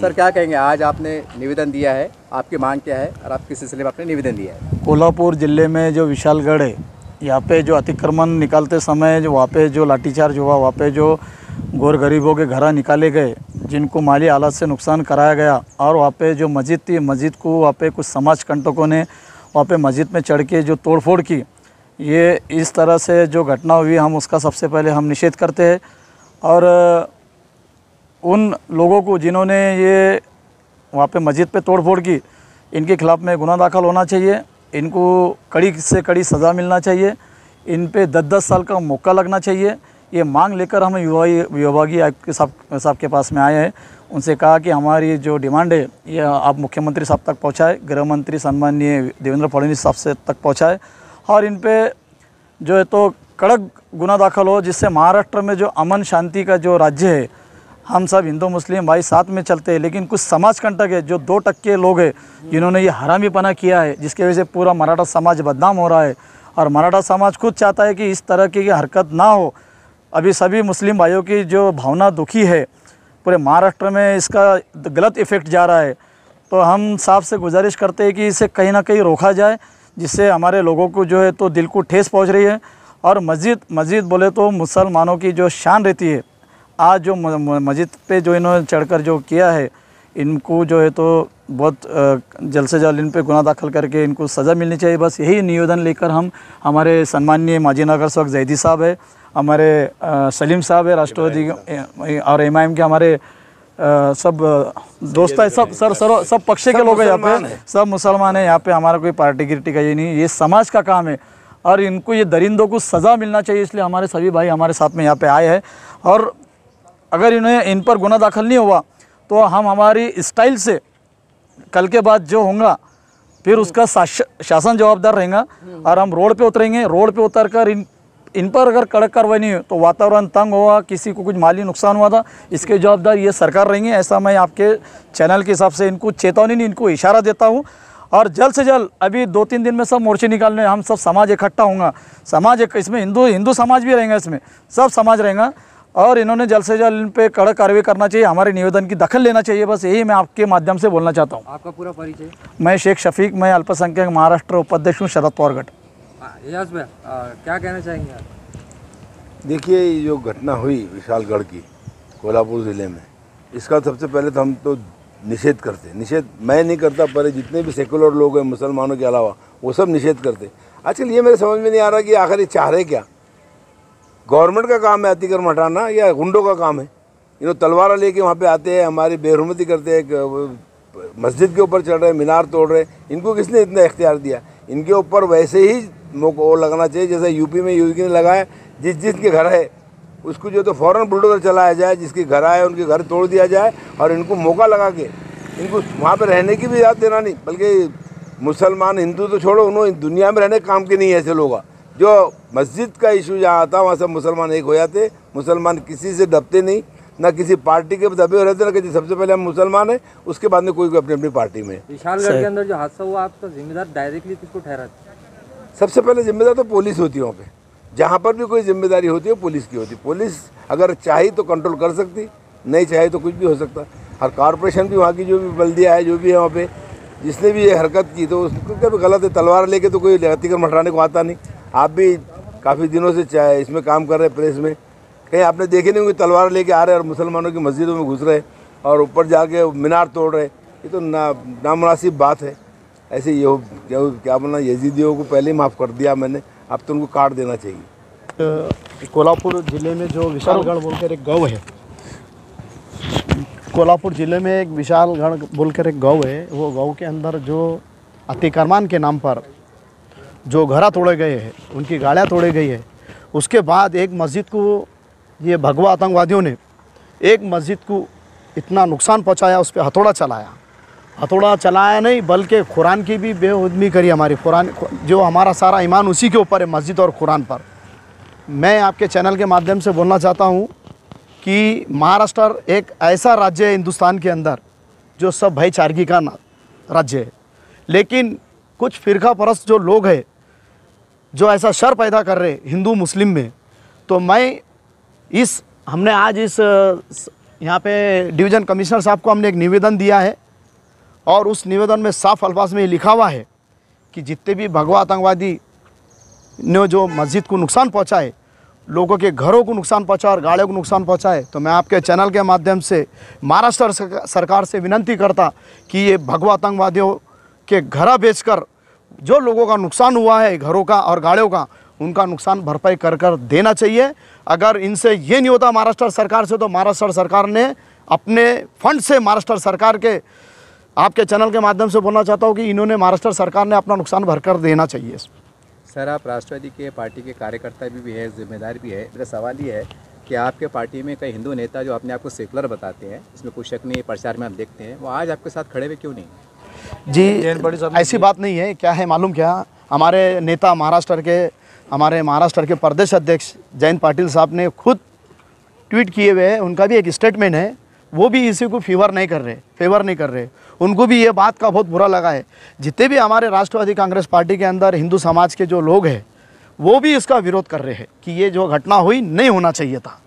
sir क्या कहेंगे आज आपने निवेदन दिया है आपकी मांग क्या है और आप किस सिलसिले में आपने निवेदन दिया है कोल्हापुर जिले में जो विशालगढ़ है यहाँ पे जो अतिक्रमण निकालते समय जो वहाँ पे जो लाठीचार्ज हुआ वहाँ पे जो गोर गरीबों के घर निकाले गए जिनको माली हालात से नुकसान कराया गया और वहाँ पे जो मस्जिद थी मस्जिद को वहाँ पे कुछ समाज कंटकों ने वहाँ पे मस्जिद में चढ़ के जो तोड़फोड़ की ये इस तरह से जो घटना हुई हम उसका सबसे पहले हम निषेध करते हैं और उन लोगों को जिन्होंने ये वहाँ पे मस्जिद पे तोड़फोड़ की इनके खिलाफ़ में गुना दाखिल होना चाहिए इनको कड़ी से कड़ी सज़ा मिलना चाहिए इन पर दस दस साल का मौका लगना चाहिए ये मांग लेकर हम विभागीय आयुक्त के साहब साहब के पास में आए हैं उनसे कहा कि हमारी जो डिमांड है ये आप मुख्यमंत्री साहब तक पहुँचाए गृह मंत्री सम्मान्य देवेंद्र फडणवीस साहब से तक पहुँचाए और इन पर जो है तो कड़क गुना दाखिल हो जिससे महाराष्ट्र में जो अमन शांति का जो राज्य है हम सब हिंदू मुस्लिम भाई साथ में चलते हैं लेकिन कुछ समाज कंटक है जो दो टक्के लोग हैं जिन्होंने ये हरामीपना किया है जिसकी वजह से पूरा मराठा समाज बदनाम हो रहा है और मराठा समाज खुद चाहता है कि इस तरह की हरकत ना हो अभी सभी मुस्लिम भाइयों की जो भावना दुखी है पूरे महाराष्ट्र में इसका गलत इफ़ेक्ट जा रहा है तो हम साफ से गुजारिश करते हैं कि इसे कहीं ना कहीं रोका जाए जिससे हमारे लोगों को जो है तो दिल को ठेस पहुँच रही है और मस्जिद मस्जिद बोले तो मुसलमानों की जो शान रहती है आज जो मस्जिद पे जो इन्होंने चढ़कर जो किया है इनको जो है तो बहुत जल्द से जल्द इन पर गुना दाखिल करके इनको सज़ा मिलनी चाहिए बस यही निवेदन लेकर हम हमारे सम्मान्य माजी नगर सेवक जैदी साहब है हमारे सलीम साहब है राष्ट्रवादी और एम के हमारे आ, सब दोस्त है सब सर सर सब पक्ष के लोग हैं यहाँ पे सब मुसलमान हैं यहाँ पे हमारा कोई पार्टी गिरटी का ये नहीं ये समाज का काम है और इनको ये दरिंदों को सज़ा मिलना चाहिए इसलिए हमारे सभी भाई हमारे साथ में यहाँ पे आए हैं और अगर इन्हें इन पर गुना दाखिल नहीं हुआ तो हम हमारी स्टाइल से कल के बाद जो होगा फिर उसका शासन जवाबदार रहेगा और हम रोड पे उतरेंगे रोड पे उतर कर इन इन पर अगर कड़क कार्रवाई नहीं हुई तो वातावरण तंग हुआ किसी को कुछ माली नुकसान हुआ था इसके जवाबदार ये सरकार रहेंगे ऐसा मैं आपके चैनल के हिसाब से इनको चेतावनी नहीं इनको इशारा देता हूँ और जल्द से जल्द अभी दो तीन दिन में सब मोर्चे निकालने हम सब समाज इकट्ठा होगा समाज एक इसमें हिंदू हिंदू समाज भी रहेंगे इसमें सब समाज रहेगा और इन्होंने जल्द से जल्द इन पर कड़क कार्रवाई करना चाहिए हमारे निवेदन की दखल लेना चाहिए बस यही मैं आपके माध्यम से बोलना चाहता हूँ आपका पूरा परिचय मैं शेख शफीक मैं अल्पसंख्यक महाराष्ट्र उपाध्यक्ष हूँ शरद पौरगढ़ एजाज हाँ, क्या कहना चाहेंगे आप देखिए जो घटना हुई विशालगढ़ की कोल्हापुर ज़िले में इसका सबसे पहले तो हम तो निषेध करते निषेध मैं नहीं करता पर जितने भी सेकुलर लोग हैं मुसलमानों के अलावा वो सब निषेध करते आजकल अच्छा, ये मेरे समझ में नहीं आ रहा कि आखिर ये चाह रहे क्या गवर्नमेंट का काम है अतिक्रम हटाना या गुंडों का काम है इन्हों तलवारा लेके वहाँ पे आते हैं हमारी बेहरमती करते हैं मस्जिद के ऊपर चढ़ रहे हैं मीनार तोड़ रहे हैं इनको किसने इतना इख्तियार दिया इनके ऊपर वैसे ही वो लगना चाहिए जैसे यूपी में यूपी ने लगाया जिस जिसके घर है उसको जो तो फ़ौरन बुलडोज़र चलाया जाए जिसके घर आए उनके घर तोड़ दिया जाए और इनको मौका लगा के इनको वहाँ पर रहने की भी याद देना नहीं बल्कि मुसलमान हिंदू तो छोड़ो उन्होंने दुनिया में रहने काम के नहीं है ऐसे लोग जो मस्जिद का इशू जहाँ आता वहाँ सब मुसलमान एक हो जाते मुसलमान किसी से दबते नहीं ना किसी पार्टी के दबे हो रहते ना कि सबसे पहले हम मुसलमान हैं उसके बाद में कोई कोई अपनी अपनी पार्टी में विशालगढ़ के अंदर जो हादसा हुआ आपका जिम्मेदार डायरेक्टली किसको ठहरा सबसे पहले जिम्मेदार तो पुलिस होती है वहाँ पर जहाँ पर भी कोई जिम्मेदारी होती है पुलिस की होती पुलिस अगर चाहे तो कंट्रोल कर सकती नहीं चाहे तो कुछ भी हो सकता हर कॉरपोरेशन भी वहाँ की जो भी बल्दिया है जो भी है वहाँ पे जिसने भी ये हरकत की तो उसको गलत है तलवार लेके तो कोई अतिक्रम हटाने को आता नहीं आप भी काफ़ी दिनों से इसमें काम कर रहे प्रेस में कहीं आपने देखे नहीं होंगे तलवार लेके आ रहे और मुसलमानों की मस्जिदों में घुस रहे और ऊपर जाके मीनार तोड़ रहे ये तो ना नामनासिब बात है ऐसे ये क्या क्या बोलना यजीदियों को पहले ही माफ़ कर दिया मैंने अब तो उनको काट देना चाहिए कोल्हापुर ज़िले में जो विशालगढ़ बोलकर एक गाँव है कोल्हापुर ज़िले में एक विशालगढ़ बोलकर एक गाँव है वो गाँव के अंदर जो अतिक्रमण के नाम पर जो घरा तोड़े गए हैं उनकी गाड़ियाँ तोड़े गई है उसके बाद एक मस्जिद को ये भगवा आतंकवादियों ने एक मस्जिद को इतना नुकसान पहुँचाया उस पर हथौड़ा चलाया हथौड़ा चलाया नहीं बल्कि कुरान की भी बेहदमी करी हमारी कुरान जो हमारा सारा ईमान उसी के ऊपर है मस्जिद और कुरान पर मैं आपके चैनल के माध्यम से बोलना चाहता हूँ कि महाराष्ट्र एक ऐसा राज्य है हिंदुस्तान के अंदर जो सब भाईचारगी का राज्य है लेकिन कुछ फ़िरका परस्त जो लोग हैं जो ऐसा शर पैदा कर रहे हिंदू मुस्लिम में तो मैं इस हमने आज इस यहाँ पे डिवीज़न कमिश्नर साहब को हमने एक निवेदन दिया है और उस निवेदन में साफ अल्फाज में लिखा हुआ है कि जितने भी भगवा आतंकवादी ने जो मस्जिद को नुकसान पहुँचाए लोगों के घरों को नुकसान पहुँचाए और गाड़ियों को नुकसान पहुँचाए तो मैं आपके चैनल के माध्यम से महाराष्ट्र सरकार से विनंती करता कि ये भगवा आतंकवादियों के घरा बेचकर जो लोगों का नुकसान हुआ है घरों का और गाड़ियों का उनका नुकसान भरपाई कर कर देना चाहिए अगर इनसे ये नहीं होता महाराष्ट्र सरकार से तो महाराष्ट्र सरकार ने अपने फंड से महाराष्ट्र सरकार के आपके चैनल के माध्यम से बोलना चाहता हूँ कि इन्होंने महाराष्ट्र सरकार ने अपना नुकसान भर कर देना चाहिए सर आप राष्ट्रवादी के पार्टी के कार्यकर्ता भी, भी है जिम्मेदार भी है मेरा सवाल ये है कि आपके पार्टी में कई हिंदू नेता जो अपने आप को सेकुलर बताते हैं इसमें कुछ शक नहीं प्रचार में हम देखते हैं वो आज आपके साथ खड़े हुए क्यों नहीं जी ऐसी बात नहीं है क्या है मालूम क्या हमारे नेता महाराष्ट्र के हमारे महाराष्ट्र के प्रदेश अध्यक्ष जयंत पाटिल साहब ने खुद ट्वीट किए हुए हैं उनका भी एक स्टेटमेंट है वो भी इसी को फेवर नहीं कर रहे फेवर नहीं कर रहे उनको भी ये बात का बहुत बुरा लगा है जितने भी हमारे राष्ट्रवादी कांग्रेस पार्टी के अंदर हिंदू समाज के जो लोग हैं वो भी इसका विरोध कर रहे हैं कि ये जो घटना हुई नहीं होना चाहिए था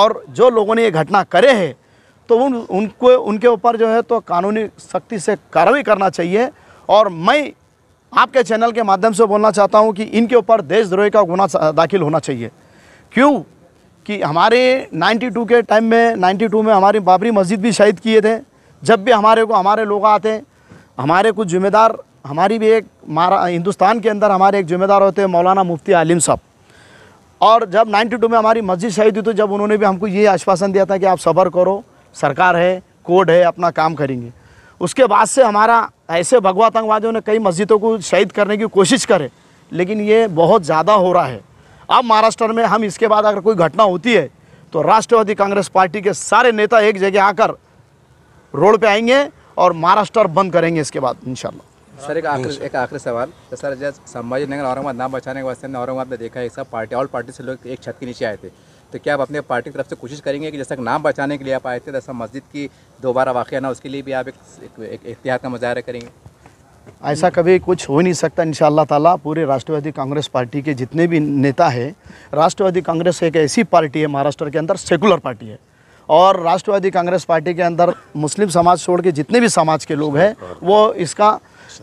और जो लोगों ने ये घटना करे है तो उन उनको उनके ऊपर जो है तो कानूनी सख्ती से कार्रवाई करना चाहिए और मैं आपके चैनल के माध्यम से बोलना चाहता हूं कि इनके ऊपर देशद्रोह का गुना दाखिल होना चाहिए क्यों कि हमारे 92 के टाइम में 92 में हमारी बाबरी मस्जिद भी शहीद किए थे जब भी हमारे को हमारे लोग आते हमारे कुछ जिम्मेदार हमारी भी एक मारा हिंदुस्तान के अंदर हमारे एक जिम्मेदार होते हैं मौलाना मुफ्ती आलिम साहब और जब 92 में हमारी मस्जिद शहीद हुई तो जब उन्होंने भी हमको ये आश्वासन दिया था कि आप सबर करो सरकार है कोड है अपना काम करेंगे उसके बाद से हमारा ऐसे भगवा आतंकवादियों ने कई मस्जिदों को शहीद करने की कोशिश करे लेकिन ये बहुत ज़्यादा हो रहा है अब महाराष्ट्र में हम इसके बाद अगर कोई घटना होती है तो राष्ट्रवादी कांग्रेस पार्टी के सारे नेता एक जगह आकर रोड पे आएंगे और महाराष्ट्र बंद करेंगे इसके बाद इन सर एक आखिरी एक आखिरी सवाल तो सर जब संभाजी नगर औरंगाबाद नाम बचाने के वास्ते औरंगाबाद में देखा है सब पार्टी ऑल पार्टी से लोग एक छत के नीचे आए थे तो क्या आप अपने पार्टी की तरफ से कोशिश करेंगे कि जैसा नाम बचाने के लिए आप आए थे जैसा मस्जिद की दोबारा वाक़ ना उसके लिए भी आप एक एहतियात का मुजाहरा करेंगे ऐसा कभी कुछ हो नहीं सकता इन ताला पूरे राष्ट्रवादी कांग्रेस पार्टी के जितने भी नेता हैं राष्ट्रवादी कांग्रेस एक ऐसी पार्टी है महाराष्ट्र के अंदर सेकुलर पार्टी है और राष्ट्रवादी कांग्रेस पार्टी के अंदर मुस्लिम समाज छोड़ के जितने भी समाज के लोग हैं वो इसका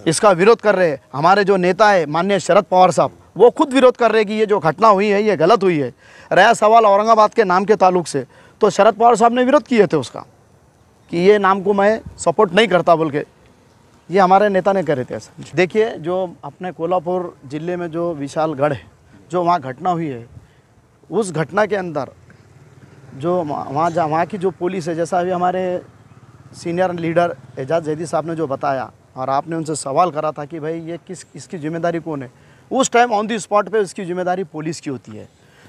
इसका विरोध कर रहे हैं हमारे जो नेता है माननीय शरद पवार साहब वो खुद विरोध कर रहे कि ये जो घटना हुई है ये गलत हुई है रहा सवाल औरंगाबाद के नाम के ताल्लुक से तो शरद पवार साहब ने विरोध किए थे उसका कि ये नाम को मैं सपोर्ट नहीं करता बोल के ये हमारे नेता ने करे थे ऐसा देखिए जो अपने कोल्हापुर ज़िले में जो विशालगढ़ है जो वहाँ घटना हुई है उस घटना के अंदर जो वहाँ जहाँ वहाँ की जो पुलिस है जैसा अभी हमारे सीनियर लीडर एजाज जैदी साहब ने जो बताया और आपने उनसे सवाल करा था कि भाई ये किस किसकी जिम्मेदारी कौन है उस टाइम ऑन दी स्पॉट पे उसकी जिम्मेदारी पुलिस की होती है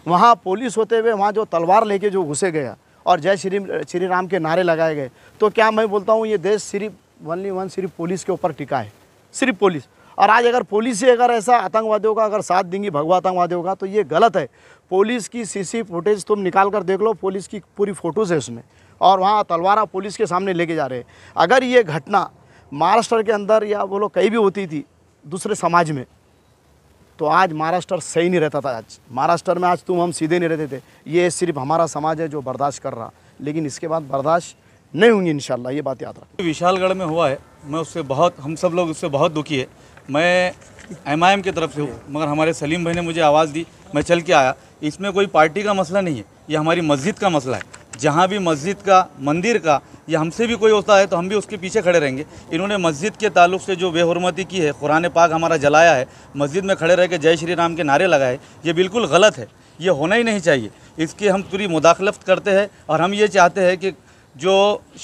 वहाँ पुलिस होते हुए वहाँ जो तलवार लेके जो घुसे गया और जय श्री श्री राम के नारे लगाए गए तो क्या मैं बोलता हूँ ये देश सिर्फ वनली वन सिर्फ पुलिस के ऊपर टिका है सिर्फ पुलिस और आज अगर पुलिस ही अगर ऐसा आतंकवादियों का अगर साथ देंगी भगवा आतंकवादियों का तो ये गलत है पुलिस की सीसी फुटेज तुम निकाल कर देख लो पुलिस की पूरी फ़ोटोज़ है उसमें और वहाँ तलवारा पुलिस के सामने लेके जा रहे हैं अगर ये घटना महाराष्ट्र के अंदर या बोलो कहीं भी होती थी दूसरे समाज में तो आज महाराष्ट्र सही नहीं रहता था आज महाराष्ट्र में आज तुम हम सीधे नहीं रहते थे ये सिर्फ हमारा समाज है जो बर्दाश्त कर रहा लेकिन इसके बाद बर्दाश्त नहीं होंगी इन ये बात याद रख विशालगढ़ में हुआ है मैं उससे बहुत हम सब लोग उससे बहुत दुखी है मैं एम आई एम की तरफ से हूँ मगर हमारे सलीम भाई ने मुझे आवाज़ दी मैं चल के आया इसमें कोई पार्टी का मसला नहीं है ये हमारी मस्जिद का मसला है जहाँ भी मस्जिद का मंदिर का या हमसे भी कोई होता है तो हम भी उसके पीछे खड़े रहेंगे इन्होंने मस्जिद के ताल्लुक से जो बेहरमती की है कुरान पाक हमारा जलाया है मस्जिद में खड़े रह के जय श्री राम के नारे लगाए ये बिल्कुल गलत है ये होना ही नहीं चाहिए इसकी हम पूरी मुदाखलत करते हैं और हम ये चाहते हैं कि जो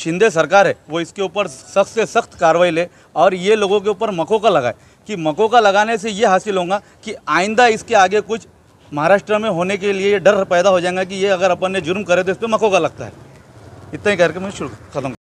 शिंदे सरकार है वो इसके ऊपर सख्त से सख्त कार्रवाई ले और ये लोगों के ऊपर मकोका लगाए कि मकोका लगाने से ये हासिल होगा कि आइंदा इसके आगे कुछ महाराष्ट्र में होने के लिए डर पैदा हो जाएगा कि ये अगर अपन ने जुर्म करे तो इस पर मकोगा लगता है इतना ही करके मैं शुरू खत्म